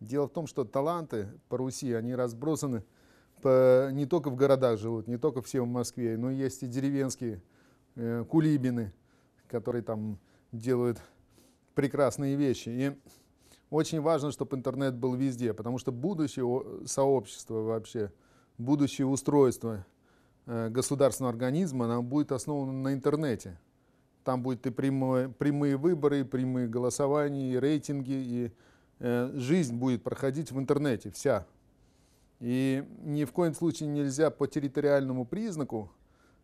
Дело в том, что таланты по Руси, они разбросаны по, не только в городах живут, не только все в Москве, но есть и деревенские э, кулибины, которые там делают прекрасные вещи. И очень важно, чтобы интернет был везде, потому что будущее сообщества вообще, будущее устройство э, государственного организма, оно будет основано на интернете. Там будут и прямые, прямые выборы, и прямые голосования, и рейтинги, и Э, жизнь будет проходить в интернете вся. И ни в коем случае нельзя по территориальному признаку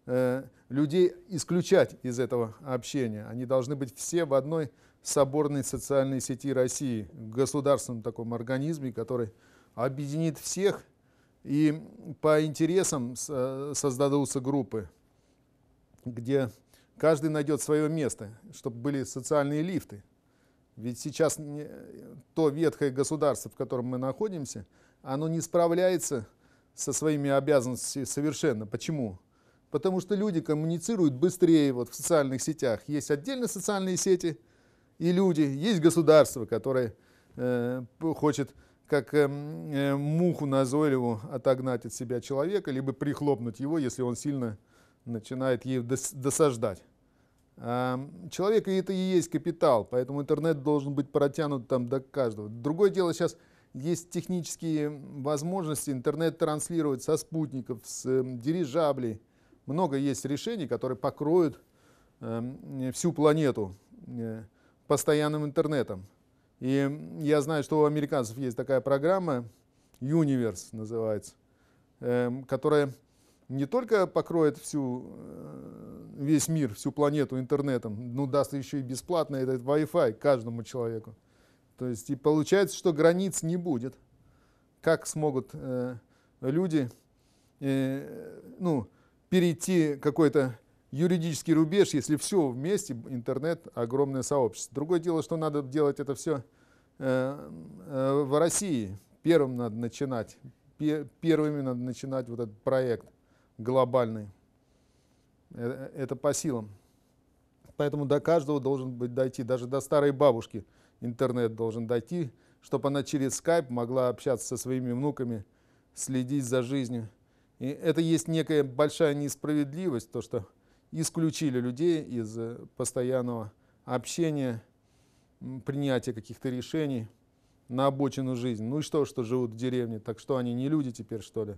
э, людей исключать из этого общения. Они должны быть все в одной соборной социальной сети России, государственном таком организме, который объединит всех, и по интересам создадутся группы, где каждый найдет свое место, чтобы были социальные лифты. Ведь сейчас то ветхое государство, в котором мы находимся, оно не справляется со своими обязанностями совершенно. Почему? Потому что люди коммуницируют быстрее вот в социальных сетях. Есть отдельно социальные сети и люди, есть государство, которое э, хочет как э, э, муху назойливу отогнать от себя человека, либо прихлопнуть его, если он сильно начинает ей досаждать. Человек это и есть капитал, поэтому интернет должен быть протянут там до каждого. Другое дело сейчас есть технические возможности интернет транслировать со спутников, с эм, дирижаблей. Много есть решений, которые покроют эм, всю планету э, постоянным интернетом. И я знаю, что у американцев есть такая программа, Universe называется, эм, которая не только покроет всю э, весь мир, всю планету интернетом, ну даст еще и бесплатно этот Wi-Fi каждому человеку. То есть и получается, что границ не будет. Как смогут э, люди э, ну, перейти какой-то юридический рубеж, если все вместе, интернет, огромное сообщество. Другое дело, что надо делать это все э, э, в России. Первым надо начинать, первыми надо начинать вот этот проект глобальный. Э, э, это по силам. Поэтому до каждого должен быть дойти, даже до старой бабушки интернет должен дойти, чтобы она через скайп могла общаться со своими внуками, следить за жизнью. И это есть некая большая несправедливость, то, что исключили людей из э, постоянного общения, принятия каких-то решений на обочину жизни. Ну и что, что живут в деревне, так что они не люди теперь, что ли?